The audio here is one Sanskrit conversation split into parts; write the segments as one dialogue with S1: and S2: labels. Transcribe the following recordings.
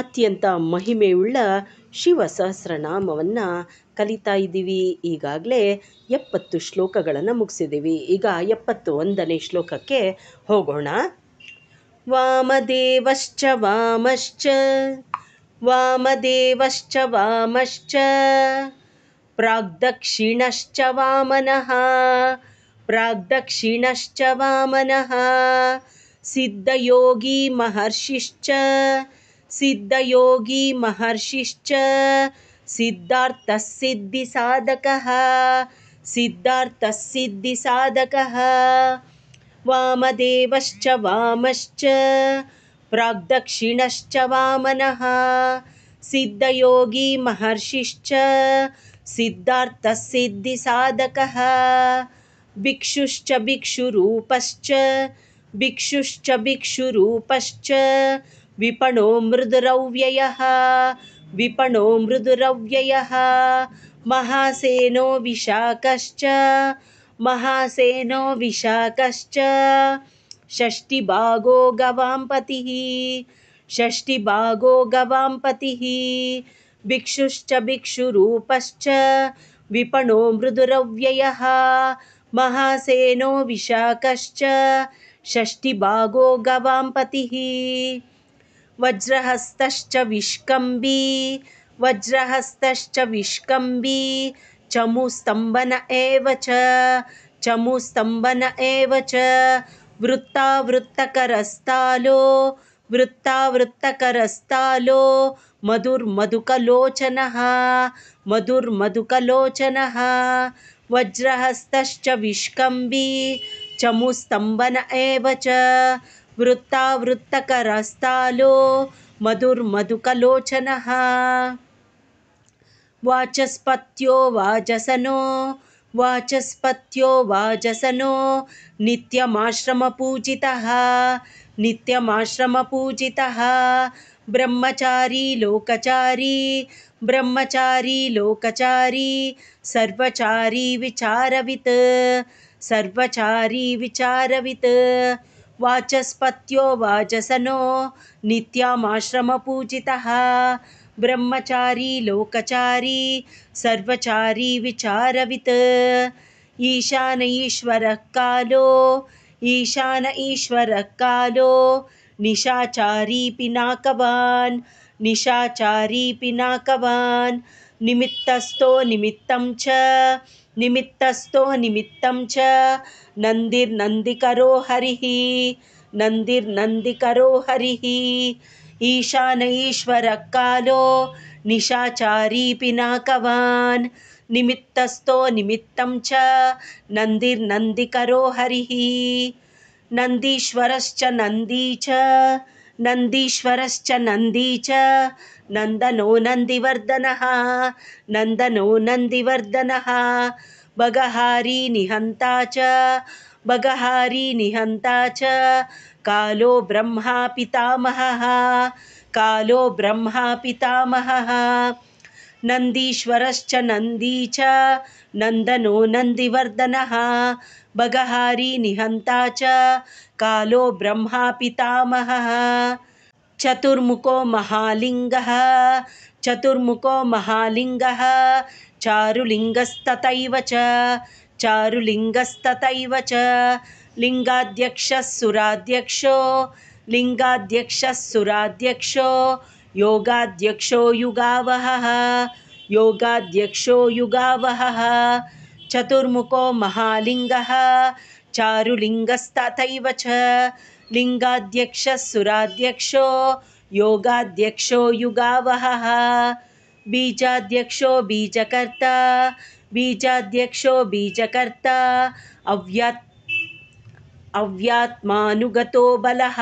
S1: ಅತ್ಯಂತ ಮಹಿಮೆಯುಳ್ಳ ಶಿವ ಸಹಸ್ರನಾಮವನ್ನು ಕಲಿತಾ ಇದ್ದೀವಿ ಈಗಾಗಲೇ ಎಪ್ಪತ್ತು ಶ್ಲೋಕಗಳನ್ನು ಮುಗಿಸಿದ್ದೀವಿ ಈಗ ಎಪ್ಪತ್ತು ಒಂದನೇ ಶ್ಲೋಕಕ್ಕೆ ಹೋಗೋಣ ವಾಮದೇವಶ್ಚ ವಾಮಶ್ಚ ವಾಮದೇವಶ್ಚ ವಾಮಶ್ಚ ಪ್ರಾಗ್ದಕ್ಷಿಣಶ್ಚ ವಾಮನಃ ಪ್ರಾಗ್ದಕ್ಷಿಣಶ್ಚ ವಾಮನಃ ಸಿದ್ಧಯೋಗಿ ಮಹರ್ಷಿಶ್ಚ सिद्धयोगी महर्षिश्च सिद्धार्थसिद्धिसाधकः सिद्धार्थसिद्धिसाधकः वामदेवश्च वामश्च प्राग्दक्षिणश्च वामनः सिद्धयोगी महर्षिश्च सिद्धार्थसिद्धिसाधकः भिक्षुश्च भिक्षुरूपश्च भिक्षुश्च भिक्षुरूपश्च विपणो मृदुरव्ययः विपणो मृदुरव्ययः महासेनो विशाकश्च महासेनो विशाखश्च षष्टिभागो गवाम्पतिः षष्टिभागो गवाम्पतिः भिक्षुश्च भिक्षुरूपश्च विपणो मृदुरव्ययः महासेनो विशाकश्च षष्टिभागो गवाम्पतिः वज्रहस्तश्च विष्कम्बी वज्रहस्तश्च विष्कम्बी चमुस्तम्भन एव चमुस्तम्भन एव च वृत्तावृत्तकरस्तालो वृत्तावृत्तकरस्तालो मधुर्मधुकलोचनः मधुर्मधुकलोचनः वज्रहस्तश्च विष्कम्बी चमुस्तम्भन एव च वृत्तावृत्तकरस्तालो मधुर्मधुकलोचनः वाचस्पत्यो वाजसनो वाचस्पत्यो वाजसनो नित्यमाश्रमपूजितः नित्यमाश्रमपूजितः ब्रह्मचारी लोकचारी ब्रह्मचारी लोकचारी सर्वचारी विचारवित् सर्वचारी विचारवित् वाचस्पत्यो वाचसनो नित्यामाश्रमपूजितः ब्रह्मचारी लोकचारी सर्वचारी विचारवित् ईशान ईश्वरः कालो ईशान ईश्वरः कालो निशाचारी पिनाकवान् निशाचारी पिनाकवान् निमित्तस्थो निमित्तं च निमित्तस्थो निमित्तं च नन्दिर्नन्दिकरो हरिः नन्दिर्नन्दिकरो हरिः कालो निशाचारीपि नाकवान् निमित्तस्थो निमित्तं च नन्दिर्नन्दिकरो हरिः नन्दीश्वरश्च नन्दी च नन्दीश्वरश्च नन्दी च नन्दनो नन्दिवर्धनः नन्दनो नन्दिवर्धनः बगहारी निहन्ता च बगहारी निहन्ता च कालो ब्रह्मा पितामहः कालो ब्रह्मा पितामहः नन्दीश्वरश्च नन्दी च नन्दनो नन्दिवर्धनः बगहारी निहन्ता च कालो ब्रह्मापितामहः चतुर्मुखो महालिङ्गः चतुर्मुखो महालिङ्गः चारुलिङ्गस्तथैव च चारुलिङ्गस्तथैव च लिङ्गाध्यक्षः सुराध्यक्षो योगाध्यक्षो युगावहः योगाध्यक्षो युगावहः चतुर्मुखो महालिङ्गः चारुलिङ्गस्तथैव च लिङ्गाध्यक्षसुराध्यक्षो योगाध्यक्षो युगावहः बीजाध्यक्षो बीजकर्ता बीजाध्यक्षो बीजकर्ता अव्य अव्यात्मानुगतो बलः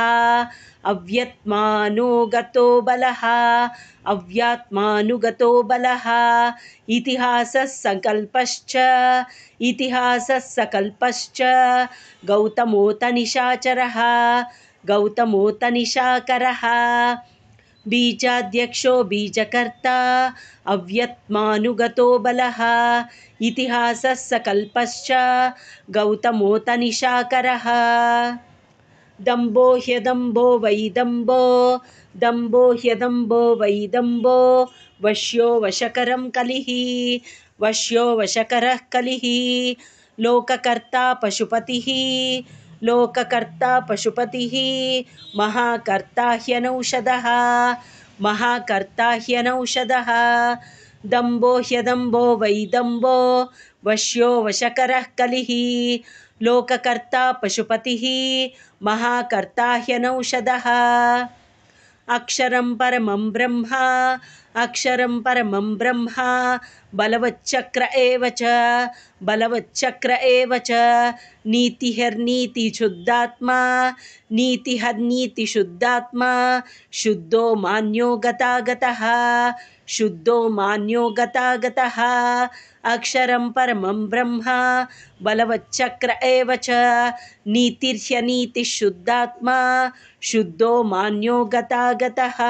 S1: अव्यत्मानोगतो बलः अव्यात्मानुगतो बलः इतिहासस्सकल्पश्च इतिहाससकल्पश्च गौतमोतनिशाचरः गौतमोतनिशाकरः बीजाध्यक्षो बीजकर्ता अव्यत्मानुगतो बलः सकल्पश्च गौतमोतनिशाकरः दम्बो ह्यदम्बो वैदम्बो वशकरं कलिः वश्यो वशकरः कलिः लोककर्ता पशुपतिः लोककर्ता पशुपतिः महाकर्ता ह्यनौषधः महाकर्ता ह्यनौषधः दम्बो ह्यदम्बो वै वश्यो वशकरः कलिः लोककर्ता पशुपतिः महाकर्ता ह्यनौषधः अक्षरं परमं ब्रह्मा अक्षरं परमं ब्रह्मा बलवच्चक्र एव च बलवच्चक्र एव च नीतिहर्नीति शुद्धात्मा नीतिहर्नीति शुद्धात्मा शुद्धो मान्यो गतागतः शुद्धो मान्यो गतागतः अक्षरं परमं ब्रह्मा बलवच्चक्र एव च नीतिर्ह्यनीतिशुद्धात्मा शुद्धो मान्यो गतागतः